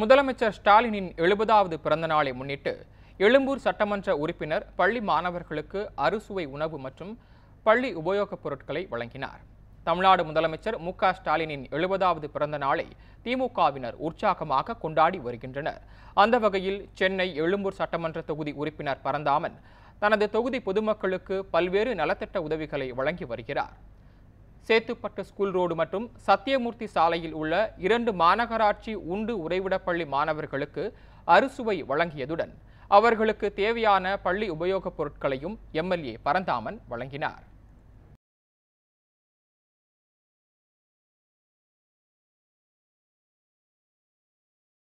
முதலமைச்சர் ஸ்டாலினின் எழுபதாவது பிறந்த நாளை முன்னிட்டு எழும்பூர் சட்டமன்ற உறுப்பினர் பள்ளி மாணவர்களுக்கு அறுசுவை உணவு மற்றும் பள்ளி உபயோகப் பொருட்களை வழங்கினார் தமிழ்நாடு முதலமைச்சர் மு ஸ்டாலினின் எழுபதாவது பிறந்த நாளை திமுகவினர் உற்சாகமாக கொண்டாடி வருகின்றனர் அந்த வகையில் சென்னை எழும்பூர் சட்டமன்ற தொகுதி உறுப்பினர் பரந்தாமன் தனது தொகுதி பொதுமக்களுக்கு பல்வேறு நலத்திட்ட உதவிகளை வழங்கி வருகிறார் சேத்துப்பட்டு ஸ்கூல் ரோடு மற்றும் சத்தியமூர்த்தி சாலையில் உள்ள இரண்டு மாநகராட்சி உண்டு உறைவிடப்பள்ளி மாணவர்களுக்கு அறுசுவை வழங்கியதுடன் அவர்களுக்கு தேவையான பள்ளி உபயோகப் பொருட்களையும் எம்எல்ஏ பரந்தாமன் வழங்கினார்